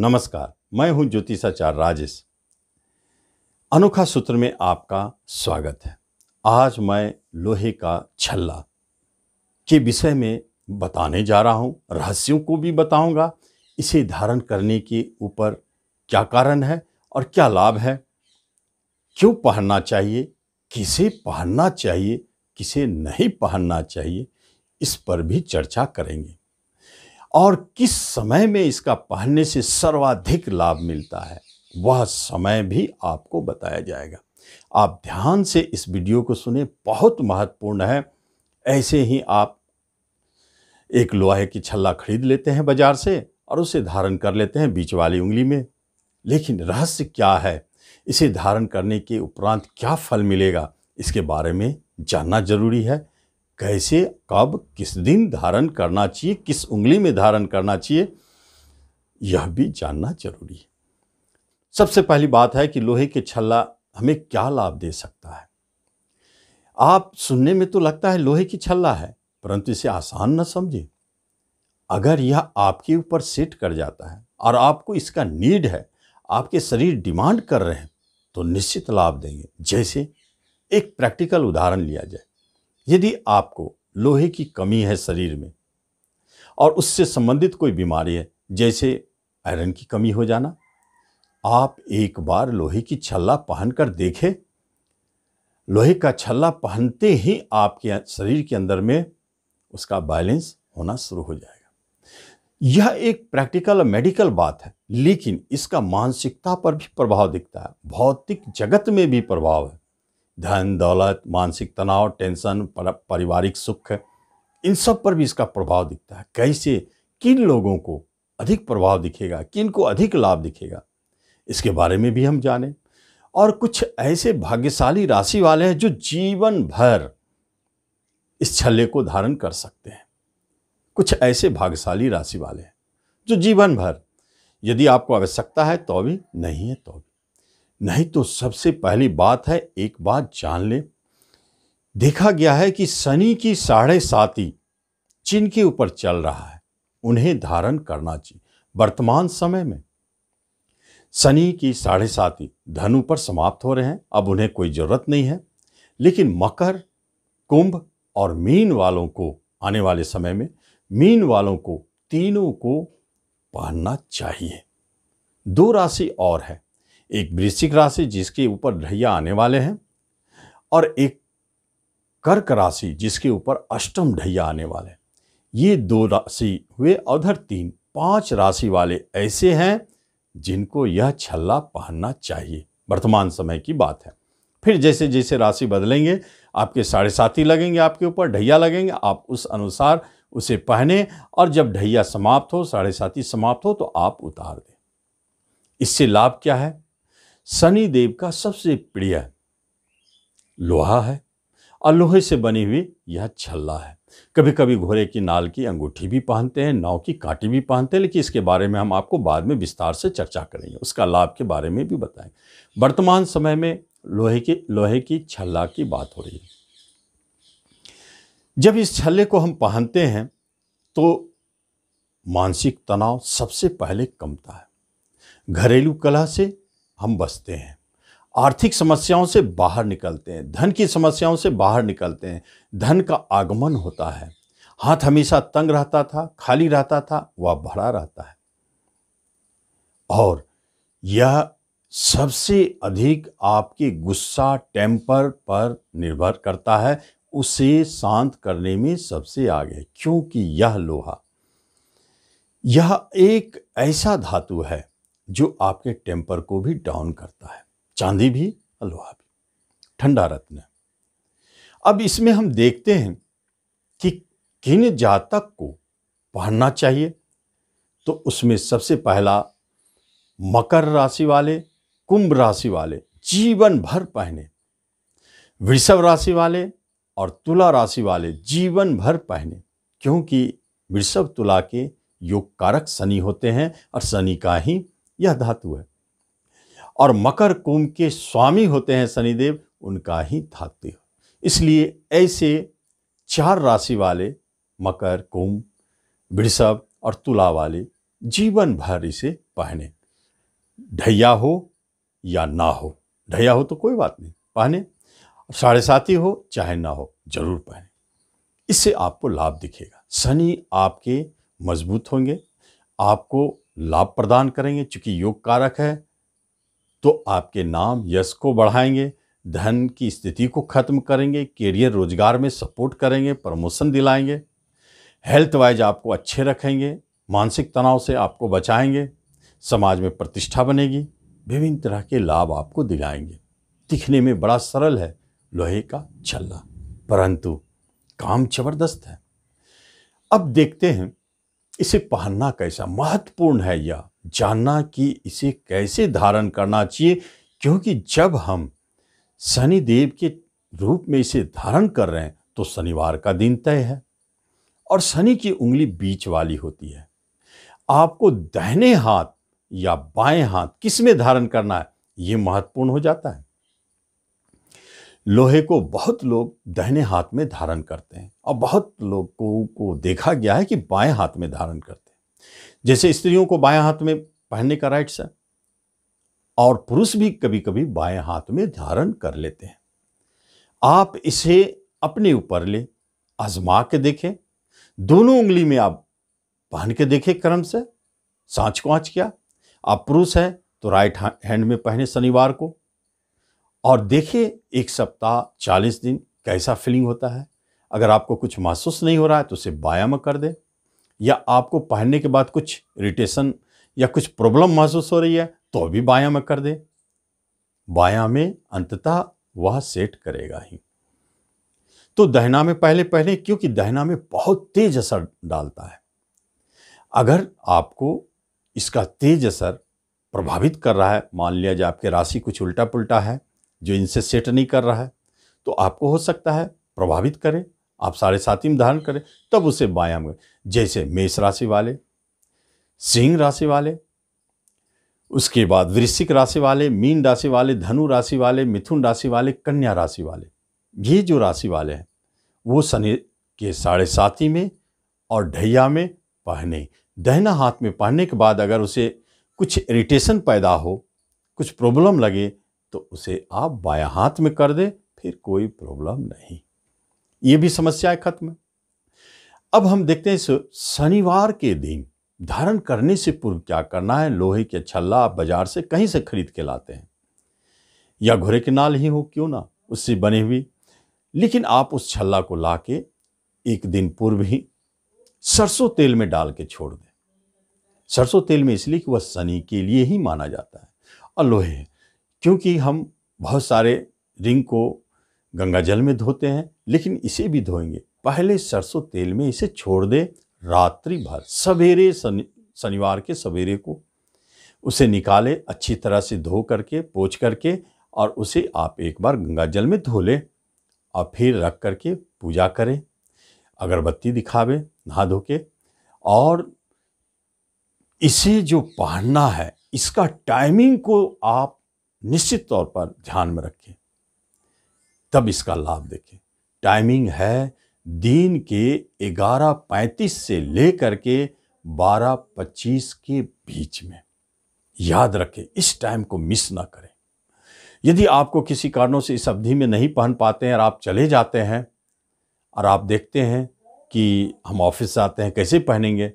नमस्कार मैं हूं ज्योतिषाचार्य राजेश अनोखा सूत्र में आपका स्वागत है आज मैं लोहे का छल्ला के विषय में बताने जा रहा हूं रहस्यों को भी बताऊंगा इसे धारण करने के ऊपर क्या कारण है और क्या लाभ है क्यों पहनना चाहिए किसे पहनना चाहिए किसे नहीं पहनना चाहिए इस पर भी चर्चा करेंगे और किस समय में इसका पहनने से सर्वाधिक लाभ मिलता है वह समय भी आपको बताया जाएगा आप ध्यान से इस वीडियो को सुने बहुत महत्वपूर्ण है ऐसे ही आप एक लोहे की छल्ला खरीद लेते हैं बाजार से और उसे धारण कर लेते हैं बीच वाली उंगली में लेकिन रहस्य क्या है इसे धारण करने के उपरांत क्या फल मिलेगा इसके बारे में जानना जरूरी है कैसे कब किस दिन धारण करना चाहिए किस उंगली में धारण करना चाहिए यह भी जानना जरूरी है सबसे पहली बात है कि लोहे के छल्ला हमें क्या लाभ दे सकता है आप सुनने में तो लगता है लोहे की छल्ला है परंतु इसे आसान न समझें अगर यह आपके ऊपर सेट कर जाता है और आपको इसका नीड है आपके शरीर डिमांड कर रहे हैं तो निश्चित लाभ देंगे जैसे एक प्रैक्टिकल उदाहरण लिया जाए यदि आपको लोहे की कमी है शरीर में और उससे संबंधित कोई बीमारी है जैसे आयरन की कमी हो जाना आप एक बार लोहे की छल्ला पहन कर देखें लोहे का छल्ला पहनते ही आपके शरीर के अंदर में उसका बैलेंस होना शुरू हो जाएगा यह एक प्रैक्टिकल और मेडिकल बात है लेकिन इसका मानसिकता पर भी प्रभाव दिखता है भौतिक जगत में भी प्रभाव है धन दौलत मानसिक तनाव टेंशन पारिवारिक सुख इन सब पर भी इसका प्रभाव दिखता है कैसे किन लोगों को अधिक प्रभाव दिखेगा किन को अधिक लाभ दिखेगा इसके बारे में भी हम जानें और कुछ ऐसे भाग्यशाली राशि वाले हैं जो जीवन भर इस छल्ले को धारण कर सकते हैं कुछ ऐसे भाग्यशाली राशि वाले हैं जो जीवन भर यदि आपको आवश्यकता है तो भी नहीं है तो भी नहीं तो सबसे पहली बात है एक बात जान ले देखा गया है कि शनि की साढ़े साती जिनके ऊपर चल रहा है उन्हें धारण करना चाहिए वर्तमान समय में शनि की साढ़े साती धनु पर समाप्त हो रहे हैं अब उन्हें कोई ज़रूरत नहीं है लेकिन मकर कुंभ और मीन वालों को आने वाले समय में मीन वालों को तीनों को पहनना चाहिए दो राशि और है एक वृश्चिक राशि जिसके ऊपर ढैया आने वाले हैं और एक कर्क राशि जिसके ऊपर अष्टम ढैया आने वाले हैं ये दो राशि हुए अधर तीन पांच राशि वाले ऐसे हैं जिनको यह छल्ला पहनना चाहिए वर्तमान समय की बात है फिर जैसे जैसे राशि बदलेंगे आपके साढ़े साथी लगेंगे आपके ऊपर ढैया लगेंगे आप उस अनुसार उसे पहने और जब ढैया समाप्त हो साढ़े साथी समाप्त हो तो आप उतार दें इससे लाभ क्या है शनि देव का सबसे प्रिय लोहा है और लोहे से बनी हुई यह छल्ला है कभी कभी घोड़े की नाल की अंगूठी भी पहनते हैं नाव की कांटी भी पहनते हैं लेकिन इसके बारे में हम आपको बाद में विस्तार से चर्चा करेंगे उसका लाभ के बारे में भी बताएंगे वर्तमान समय में लोहे के लोहे की छल्ला की बात हो रही है जब इस छल्ले को हम पहनते हैं तो मानसिक तनाव सबसे पहले कमता है घरेलू कला से हम बसते हैं आर्थिक समस्याओं से बाहर निकलते हैं धन की समस्याओं से बाहर निकलते हैं धन का आगमन होता है हाथ हमेशा तंग रहता था खाली रहता था वह भरा रहता है और यह सबसे अधिक आपके गुस्सा टेम्पर पर निर्भर करता है उसे शांत करने में सबसे आगे क्योंकि यह लोहा यह एक ऐसा धातु है जो आपके टेम्पर को भी डाउन करता है चांदी भी लोहा भी ठंडा रत्न अब इसमें हम देखते हैं कि किन जातक को पहनना चाहिए तो उसमें सबसे पहला मकर राशि वाले कुंभ राशि वाले जीवन भर पहने वृषभ राशि वाले और तुला राशि वाले जीवन भर पहने क्योंकि वृषभ तुला के योग कारक शनि होते हैं और शनि का ही यह धातु है और मकर कुंभ के स्वामी होते हैं शनिदेव उनका ही धातु इसलिए ऐसे चार राशि वाले मकर कुंभ वृषभ और तुला वाले जीवन भर इसे पहने ढैया हो या ना हो ढैया हो तो कोई बात नहीं पहने साढ़े साथी हो चाहे ना हो जरूर पहने इससे आपको लाभ दिखेगा शनि आपके मजबूत होंगे आपको लाभ प्रदान करेंगे चूंकि योग कारक है तो आपके नाम यश को बढ़ाएंगे धन की स्थिति को ख़त्म करेंगे करियर रोजगार में सपोर्ट करेंगे प्रमोशन दिलाएंगे हेल्थ वाइज आपको अच्छे रखेंगे मानसिक तनाव से आपको बचाएंगे समाज में प्रतिष्ठा बनेगी विभिन्न तरह के लाभ आपको दिलाएंगे दिखने में बड़ा सरल है लोहे का छल्ला परंतु काम जबरदस्त है अब देखते हैं इसे पहनना कैसा महत्वपूर्ण है या जानना कि इसे कैसे धारण करना चाहिए क्योंकि जब हम शनिदेव के रूप में इसे धारण कर रहे हैं तो शनिवार का दिन तय है और शनि की उंगली बीच वाली होती है आपको दाहिने हाथ या बाएं हाथ किस में धारण करना है ये महत्वपूर्ण हो जाता है लोहे को बहुत लोग दहने हाथ में धारण करते हैं और बहुत लोगों को देखा गया है कि बाएं हाथ में धारण करते हैं जैसे स्त्रियों को बाएं हाथ में पहनने का राइट्स है और पुरुष भी कभी कभी बाएं हाथ में धारण कर लेते हैं आप इसे अपने ऊपर ले आजमा के देखें दोनों उंगली में आप पहन के देखें क्रम से सांच को आँच क्या आप पुरुष हैं तो राइट हैंड में पहने शनिवार को और देखिए एक सप्ताह चालीस दिन कैसा फीलिंग होता है अगर आपको कुछ महसूस नहीं हो रहा है तो उसे बायाम कर दें या आपको पहनने के बाद कुछ इरिटेशन या कुछ प्रॉब्लम महसूस हो रही है तो भी बाया में कर दें बाया में अंततः वह सेट करेगा ही तो दहना में पहले पहले क्योंकि दहना में बहुत तेज असर डालता है अगर आपको इसका तेज असर प्रभावित कर रहा है मान लिया जाए आपके राशि कुछ उल्टा पुल्टा है जो इनसे सेट नहीं कर रहा है तो आपको हो सकता है प्रभावित करें आप साढ़े में धारण करें तब उसे बायाम में जैसे मेष राशि वाले सिंह राशि वाले उसके बाद वृश्चिक राशि वाले मीन राशि वाले धनु राशि वाले मिथुन राशि वाले कन्या राशि वाले ये जो राशि वाले हैं वो शनि के साढ़े साथी में और ढैया में पहने दहना हाथ में पहनने के बाद अगर उसे कुछ इरिटेशन पैदा हो कुछ प्रॉब्लम लगे तो उसे आप बाया हाथ में कर दे फिर कोई प्रॉब्लम नहीं ये भी समस्या है खत्म अब हम देखते हैं इस शनिवार के दिन धारण करने से पूर्व क्या करना है लोहे के छल्ला आप बाजार से कहीं से खरीद के लाते हैं या घोड़े के नाल ही हो क्यों ना उससे बनी हुई लेकिन आप उस छल्ला को ला के एक दिन पूर्व ही सरसों तेल में डाल के छोड़ दें सरसों तेल में इसलिए कि वह शनि के लिए ही माना जाता है और लोहे क्योंकि हम बहुत सारे रिंग को गंगा जल में धोते हैं लेकिन इसे भी धोएंगे पहले सरसों तेल में इसे छोड़ दे रात्रि भर सवेरे शनि शनिवार के सवेरे को उसे निकाले अच्छी तरह से धो करके पोछ करके और उसे आप एक बार गंगा जल में धो लें और फिर रख करके पूजा करें अगरबत्ती दिखावे नहा धो के और इसे जो पहनना है इसका टाइमिंग को आप निश्चित तौर पर ध्यान में रखें तब इसका लाभ देखें टाइमिंग है दिन के ग्यारह पैंतीस से लेकर के बारह पच्चीस के बीच में याद रखें इस टाइम को मिस ना करें यदि आपको किसी कारणों से इस अवधि में नहीं पहन पाते हैं और आप चले जाते हैं और आप देखते हैं कि हम ऑफिस जाते हैं कैसे पहनेंगे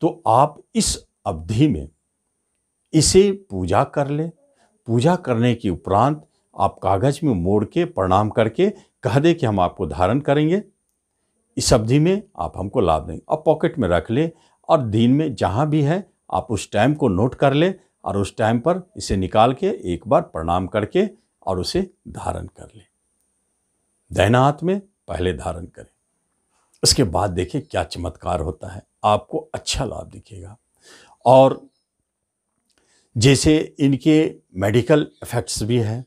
तो आप इस अवधि में इसे पूजा कर लें पूजा करने के उपरांत आप कागज में मोड़ के प्रणाम करके कह दें कि हम आपको धारण करेंगे इस अवधि में आप हमको लाभ देंगे और पॉकेट में रख ले और दिन में जहाँ भी है आप उस टाइम को नोट कर ले और उस टाइम पर इसे निकाल के एक बार प्रणाम करके और उसे धारण कर ले दैनाथ हाथ में पहले धारण करें उसके बाद देखें क्या चमत्कार होता है आपको अच्छा लाभ दिखेगा और जैसे इनके मेडिकल इफ़ेक्ट्स भी हैं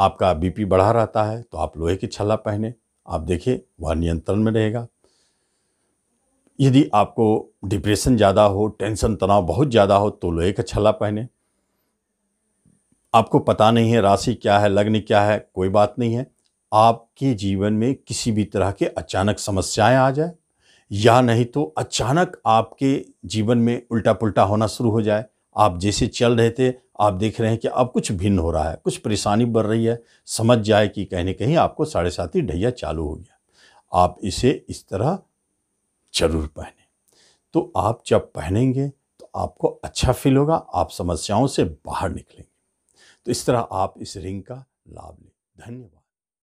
आपका बीपी बढ़ा रहता है तो आप लोहे की छल्ला पहने आप देखिए वह नियंत्रण में रहेगा यदि आपको डिप्रेशन ज़्यादा हो टेंशन तनाव बहुत ज़्यादा हो तो लोहे का छल्ला पहने आपको पता नहीं है राशि क्या है लग्न क्या है कोई बात नहीं है आपके जीवन में किसी भी तरह के अचानक समस्याएं आ जाए या नहीं तो अचानक आपके जीवन में उल्टा पुल्टा होना शुरू हो जाए आप जैसे चल रहे थे आप देख रहे हैं कि अब कुछ भिन्न हो रहा है कुछ परेशानी बढ़ रही है समझ जाए कि कहीं ना कहीं आपको साढ़े सात ही ढैया चालू हो गया आप इसे इस तरह जरूर पहने तो आप जब पहनेंगे तो आपको अच्छा फील होगा आप समस्याओं से बाहर निकलेंगे तो इस तरह आप इस रिंग का लाभ लें धन्यवाद